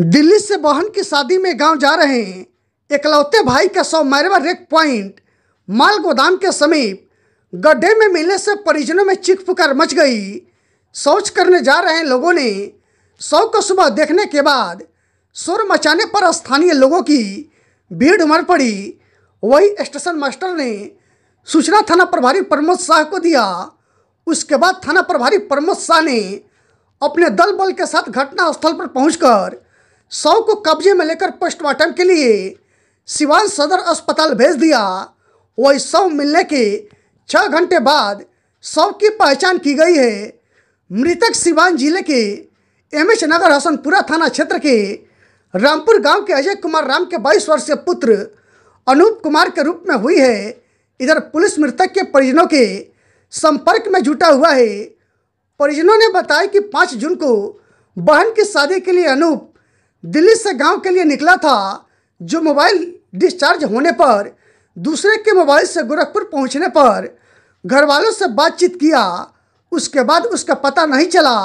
दिल्ली से बहन की शादी में गांव जा रहे हैं एकलौते भाई का सौ मैरवा रेक पॉइंट माल गोदाम के समीप गड्ढे में मिलने से परिजनों में चिक पुकार मच गई शौच करने जा रहे लोगों ने शव को सुबह देखने के बाद शोर मचाने पर स्थानीय लोगों की भीड़ उमड़ पड़ी वही स्टेशन मास्टर ने सूचना थाना प्रभारी प्रमोद शाह को दिया उसके बाद थाना प्रभारी प्रमोद शाह ने अपने दल बल के साथ घटनास्थल पर पहुंचकर शव को कब्जे में लेकर पोस्टमार्टम के लिए सिवान सदर अस्पताल भेज दिया वही शव मिलने के छः घंटे बाद शव की पहचान की गई है मृतक सिवान जिले के एम एच नगर हसनपुरा थाना क्षेत्र के रामपुर गांव के अजय कुमार राम के बाईस वर्षीय पुत्र अनूप कुमार के रूप में हुई है इधर पुलिस मृतक के परिजनों के संपर्क में जुटा हुआ है परिजनों ने बताया कि पाँच जून को बहन की शादी के लिए अनूप दिल्ली से गांव के लिए निकला था जो मोबाइल डिस्चार्ज होने पर दूसरे के मोबाइल से गोरखपुर पहुंचने पर घर वालों से बातचीत किया उसके बाद उसका पता नहीं चला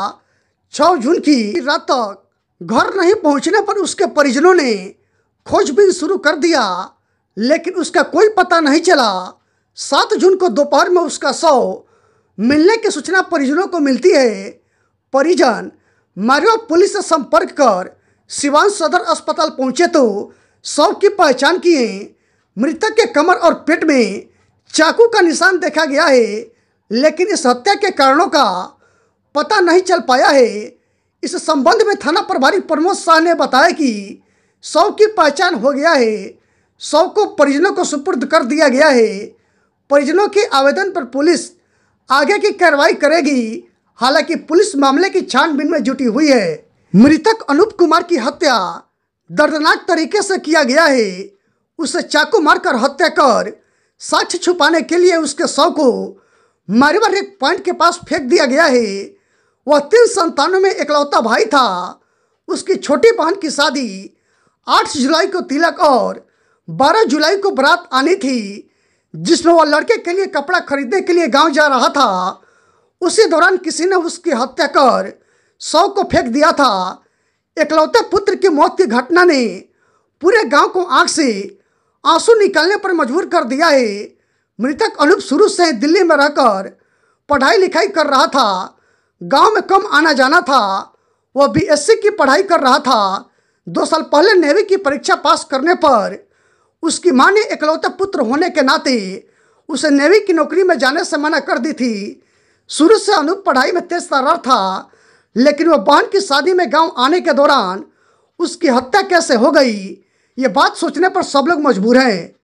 छः जून की रात तक घर नहीं पहुंचने पर उसके परिजनों ने खोजबीन शुरू कर दिया लेकिन उसका कोई पता नहीं चला सात जून को दोपहर में उसका शव मिलने की सूचना परिजनों को मिलती है परिजन मारियो पुलिस से संपर्क कर सिवान सदर अस्पताल पहुंचे तो शव की पहचान किए मृतक के कमर और पेट में चाकू का निशान देखा गया है लेकिन इस हत्या के कारणों का पता नहीं चल पाया है इस संबंध में थाना प्रभारी प्रमोद शाह ने बताया कि शव की पहचान हो गया है शव को परिजनों को सुपुर्द कर दिया गया है परिजनों के आवेदन पर पुलिस आगे की कार्रवाई करेगी हालांकि पुलिस मामले की छानबीन में जुटी हुई है मृतक अनूप कुमार की हत्या दर्दनाक तरीके से किया गया है उसे चाकू मारकर हत्या कर साक्ष छुपाने के लिए उसके शव को मारिवर रेक पॉइंट के पास फेंक दिया गया है वह तीन संतानों में इकलौता भाई था उसकी छोटी बहन की शादी 8 जुलाई को तिलक और 12 जुलाई को बारात आनी थी जिसमें वह लड़के के लिए कपड़ा खरीदने के लिए गांव जा रहा था उसी दौरान किसी ने उसकी हत्या कर शव को फेंक दिया था एकलौते पुत्र की मौत की घटना ने पूरे गांव को आग से आंसू निकालने पर मजबूर कर दिया है मृतक अनूप शुरू से दिल्ली में रहकर पढ़ाई लिखाई कर रहा था गांव में कम आना जाना था वह बीएससी की पढ़ाई कर रहा था दो साल पहले नेवी की परीक्षा पास करने पर उसकी मां ने एकलौते पुत्र होने के नाते उसे नेवी की नौकरी में जाने से मना कर दी थी शुरू से अनूप पढ़ाई में तेज तरार था लेकिन वह बहन की शादी में गांव आने के दौरान उसकी हत्या कैसे हो गई ये बात सोचने पर सब लोग मजबूर हैं